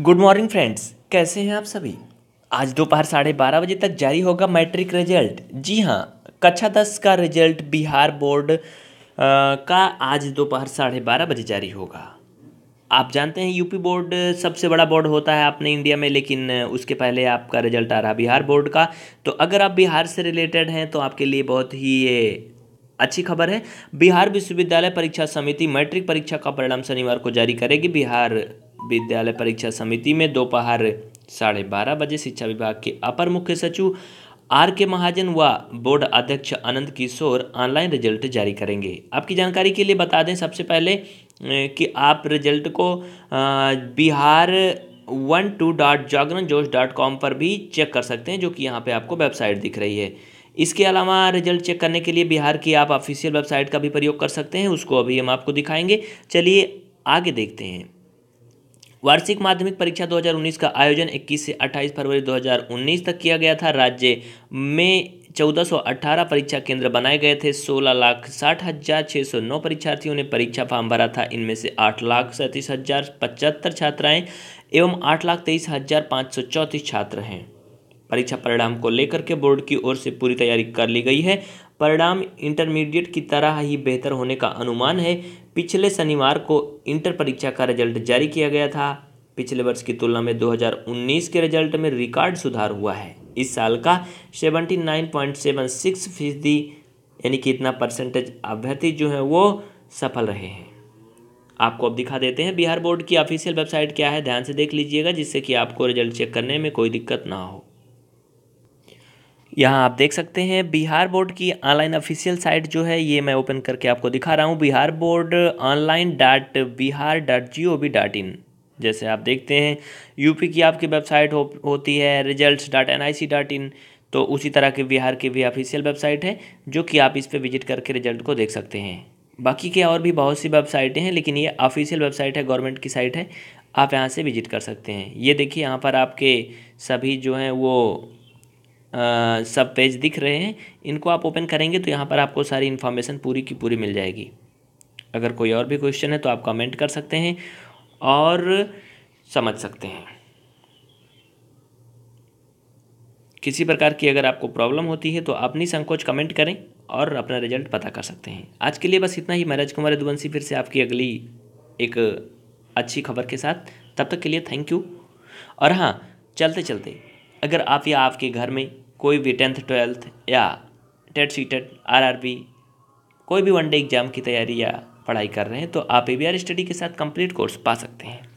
good morning friends कैसे हैं आप सभी आज दोपहर साढ़े बारह बजे तक जारी होगा मैट्रिक रिजल्ट जी हाँ कक्षा दस का रिजल्ट बिहार बोर्ड का आज दोपहर साढ़े बारह बजे जारी होगा आप जानते हैं यूपी बोर्ड सबसे बड़ा बोर्ड होता है अपने इंडिया में लेकिन उसके पहले आपका रिजल्ट आ रहा बिहार बोर्ड का तो अगर आप बिहार से रिलेटेड हैं तो आपके लिए बहुत ही ये अच्छी खबर है बिहार विश्वविद्यालय परीक्षा समिति मैट्रिक परीक्षा का परिणाम शनिवार को जारी करेगी बिहार विद्यालय परीक्षा समिति में दोपहर साढ़े बारह बजे शिक्षा विभाग के अपर मुख्य सचिव आर के महाजन व बोर्ड अध्यक्ष अनंत किशोर ऑनलाइन रिजल्ट जारी करेंगे आपकी जानकारी के लिए बता दें सबसे पहले कि आप रिजल्ट को Bihar one two dot Jagran Josh dot com पर भी चेक कर सकते हैं जो कि यहाँ पे आपको वेबसाइट दिख रही है इसके अलावा रिजल्ट चेक करने के लिए बिहार की आप ऑफिशियल वेबसाइट का भी प्रयोग कर सकते हैं उसको अभी हम आपको दिखाएंगे चलिए आगे देखते हैं वार्षिक माध्यमिक परीक्षा 2019 का आयोजन 21 से 28 फरवरी 2019 तक किया गया था राज्य में 1418 परीक्षा केंद्र बनाए गए थे सोलह लाख साठ हज़ार छः सौ नौ परीक्षार्थियों ने परीक्षा फॉर्म भरा था इनमें से आठ लाख सैंतीस हज़ार पचहत्तर छात्राएं एवं आठ लाख तेईस हज़ार पाँच सौ चौंतीस छात्र हैं परीक्षा परिणाम को लेकर के बोर्ड की ओर से पूरी तैयारी कर ली गई है परिणाम इंटरमीडिएट की तरह ही बेहतर होने का अनुमान है पिछले शनिवार को इंटर परीक्षा का रिजल्ट जारी किया गया था पिछले वर्ष की तुलना में 2019 के रिजल्ट में रिकॉर्ड सुधार हुआ है इस साल का 79.76 फीसदी यानी कि इतना परसेंटेज अभ्यर्थी जो हैं वो सफल रहे हैं आपको अब दिखा देते हैं बिहार बोर्ड की ऑफिशियल वेबसाइट क्या है ध्यान से देख लीजिएगा जिससे कि आपको रिजल्ट चेक करने में कोई दिक्कत ना हो यहाँ आप देख सकते हैं बिहार बोर्ड की ऑनलाइन ऑफिशियल साइट जो है ये मैं ओपन करके आपको दिखा रहा हूँ Bihar board online dot Bihar dot G O V dot in जैसे आप देखते हैं यूपी की आपकी वेबसाइट हो, होती है result dot N I C dot in तो उसी तरह के बिहार की भी ऑफिशियल वेबसाइट है जो कि आप इस पर विजिट करके रिजल्ट को देख सकते हैं बाकी के और भी बहुत सी वेबसाइटें हैं लेकिन ये ऑफिशियल वेबसाइट है गवर्नमेंट की साइट है आप यहाँ से विजिट कर सकते हैं ये देखिए यहाँ पर आपके सभी जो हैं वो सब पेज दिख रहे हैं इनको आप ओपन करेंगे तो यहाँ पर आपको सारी इन्फॉर्मेशन पूरी की पूरी मिल जाएगी अगर कोई और भी क्वेश्चन है तो आप कमेंट कर सकते हैं और समझ सकते हैं किसी प्रकार की अगर आपको प्रॉब्लम होती है तो आप निसंकोच कमेंट करें और अपना रिजल्ट पता कर सकते हैं आज के लिए बस इतना ही महाराज कुमार यदुवंशी फिर से आपकी अगली एक अच्छी खबर के साथ तब तक के लिए थैंक यू और हाँ चलते चलते अगर आप या आपके घर में कोई भी टेंथ ट्वेल्थ या TET C TET R R B कोई भी वनडे एग्जाम की तैयारी या पढ़ाई कर रहे हैं तो आप ए बी आर स्टडी के साथ कंप्लीट कोर्स पा सकते हैं